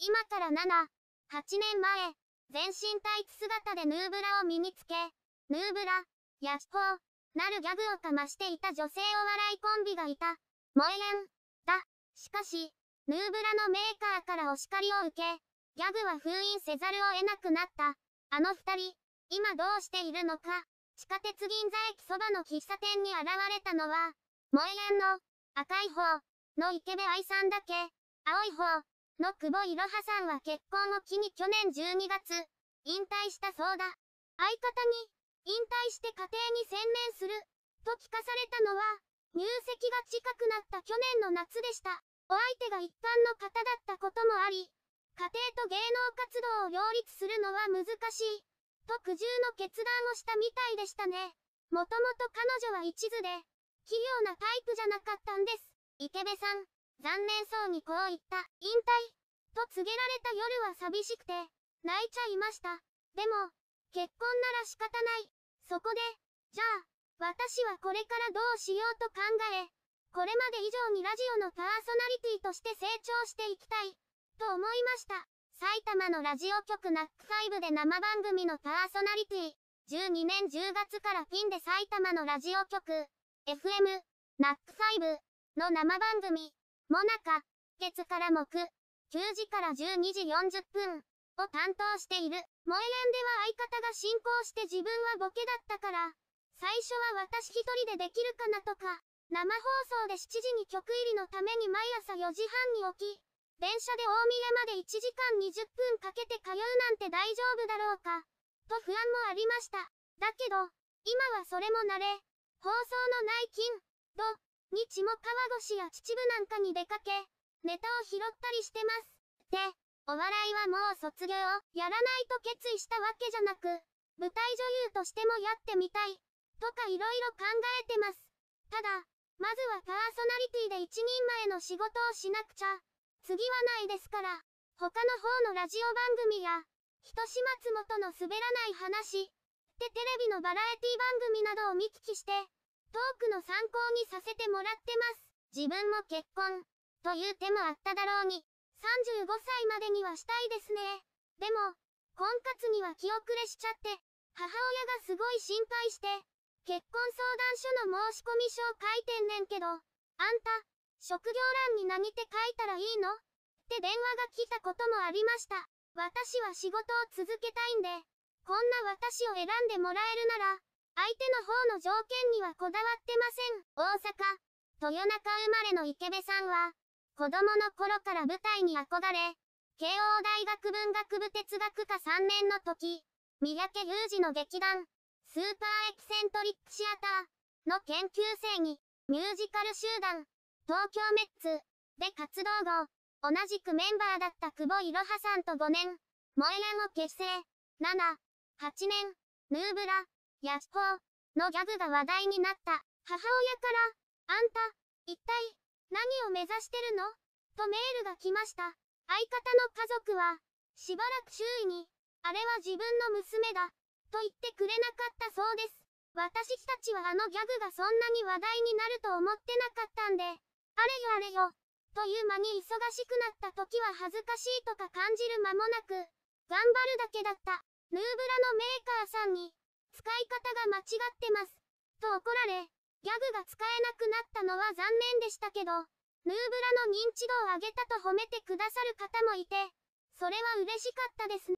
今から7、8年前、全身タイツ姿でヌーブラを身につけ、ヌーブラ、ヤッホー、なるギャグをかましていた女性お笑いコンビがいた、萌えん、だ。しかし、ヌーブラのメーカーからお叱りを受け、ギャグは封印せざるを得なくなった。あの二人、今どうしているのか。地下鉄銀座駅そばの喫茶店に現れたのは、萌えんの、赤い方、の池部愛さんだけ、青い方、の久保いろはさんは結婚を機に去年12月、引退したそうだ。相方に、引退して家庭に専念する、と聞かされたのは、入籍が近くなった去年の夏でした。お相手が一般の方だったこともあり、家庭と芸能活動を両立するのは難しい、と苦渋の決断をしたみたいでしたね。もともと彼女は一途で、器用なタイプじゃなかったんです。池部さん。残念そうにこう言った。引退と告げられた夜は寂しくて、泣いちゃいました。でも、結婚なら仕方ない。そこで、じゃあ、私はこれからどうしようと考え、これまで以上にラジオのパーソナリティとして成長していきたい、と思いました。埼玉のラジオ局ナック5で生番組のパーソナリティ、12年10月からピンで埼玉のラジオ局、FM、ナック5の生番組、もなか、月から木、9時から12時40分を担当している。萌えんでは相方が進行して自分はボケだったから、最初は私一人でできるかなとか、生放送で7時に曲入りのために毎朝4時半に起き、電車で大宮まで1時間20分かけて通うなんて大丈夫だろうか、と不安もありました。だけど、今はそれも慣れ、放送のない近日も川越や秩父なんかに出かけ、ネタを拾ったりしてます。で、お笑いはもう卒業をやらないと決意したわけじゃなく、舞台女優としてもやってみたい、とか色々考えてます。ただ、まずはパーソナリティで一人前の仕事をしなくちゃ、次はないですから、他の方のラジオ番組や、人始末元の滑らない話、でテレビのバラエティ番組などを見聞きして、トークの参考にさせてもらってます。自分も結婚、という手もあっただろうに、35歳までにはしたいですね。でも、婚活には気遅れしちゃって、母親がすごい心配して、結婚相談所の申し込み書を書いてんねんけど、あんた、職業欄に何て書いたらいいのって電話が来たこともありました。私は仕事を続けたいんで、こんな私を選んでもらえるなら、相手の方の条件にはこだわってません。大阪、豊中生まれの池部さんは、子供の頃から舞台に憧れ、慶応大学文学部哲学科3年の時、三宅裕二の劇団、スーパーエキセントリックシアターの研究生に、ミュージカル集団、東京メッツで活動後、同じくメンバーだった久保いろはさんと5年、萌えンを結成、7、8年、ヌーブラ、ヤッホーのギャグが話題になった。母親から、あんた、一体、何を目指してるのとメールが来ました。相方の家族は、しばらく周囲に、あれは自分の娘だ、と言ってくれなかったそうです。私たちはあのギャグがそんなに話題になると思ってなかったんで、あれよあれよ、という間に忙しくなった時は恥ずかしいとか感じる間もなく、頑張るだけだった、ヌーブラのメーカーさんに、使い方が間違ってます。と怒られ、ギャグが使えなくなったのは残念でしたけど、ヌーブラの認知度を上げたと褒めてくださる方もいて、それは嬉しかったですね。